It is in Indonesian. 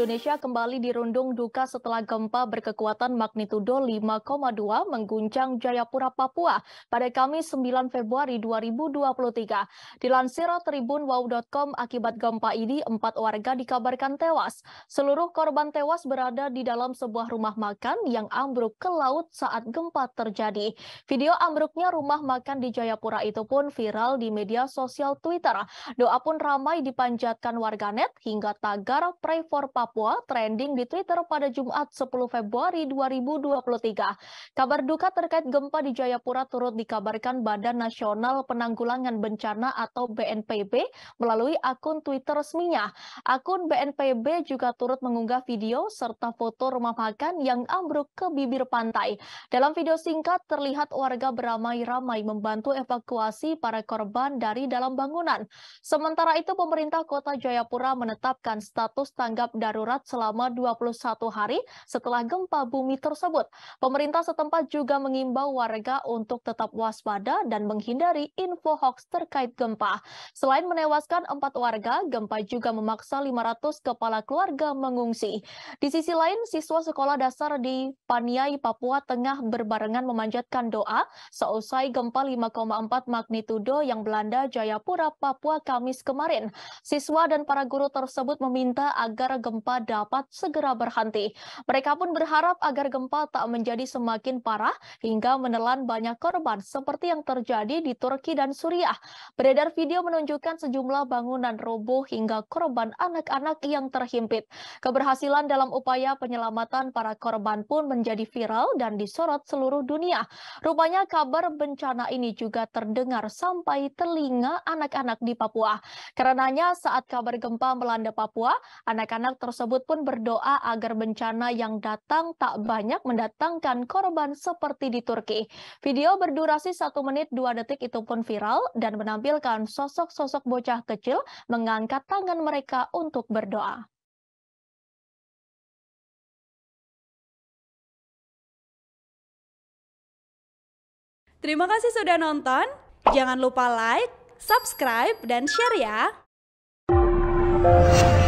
Indonesia kembali dirundung duka setelah gempa berkekuatan magnitudo 5,2 mengguncang Jayapura, Papua pada Kamis 9 Februari 2023. Dilansir Tribun Wow.com, akibat gempa ini empat warga dikabarkan tewas. Seluruh korban tewas berada di dalam sebuah rumah makan yang ambruk ke laut saat gempa terjadi. Video ambruknya rumah makan di Jayapura itu pun viral di media sosial Twitter. Doa pun ramai dipanjatkan warganet hingga tagar Pray for Papua Papua trending di Twitter pada Jumat 10 Februari 2023. Kabar duka terkait gempa di Jayapura turut dikabarkan Badan Nasional Penanggulangan Bencana atau BNPB melalui akun Twitter resminya. Akun BNPB juga turut mengunggah video serta foto rumah makan yang ambruk ke bibir pantai. Dalam video singkat terlihat warga beramai-ramai membantu evakuasi para korban dari dalam bangunan. Sementara itu pemerintah kota Jayapura menetapkan status tanggap darurat darurat selama 21 hari setelah gempa bumi tersebut. Pemerintah setempat juga mengimbau warga untuk tetap waspada dan menghindari info hoax terkait gempa. Selain menewaskan empat warga, gempa juga memaksa 500 kepala keluarga mengungsi. Di sisi lain, siswa sekolah dasar di Paniai, Papua Tengah berbarengan memanjatkan doa seusai gempa 5,4 magnitudo yang Belanda Jayapura, Papua Kamis kemarin. Siswa dan para guru tersebut meminta agar gempa gempa dapat segera berhenti. Mereka pun berharap agar gempa tak menjadi semakin parah hingga menelan banyak korban seperti yang terjadi di Turki dan Suriah. Beredar video menunjukkan sejumlah bangunan roboh hingga korban anak-anak yang terhimpit. Keberhasilan dalam upaya penyelamatan para korban pun menjadi viral dan disorot seluruh dunia. Rupanya kabar bencana ini juga terdengar sampai telinga anak-anak di Papua. Karenanya saat kabar gempa melanda Papua, anak-anak terus tersebut pun berdoa agar bencana yang datang tak banyak mendatangkan korban seperti di Turki. Video berdurasi 1 menit 2 detik itu pun viral dan menampilkan sosok-sosok bocah kecil mengangkat tangan mereka untuk berdoa. Terima kasih sudah nonton. Jangan lupa like, subscribe, dan share ya.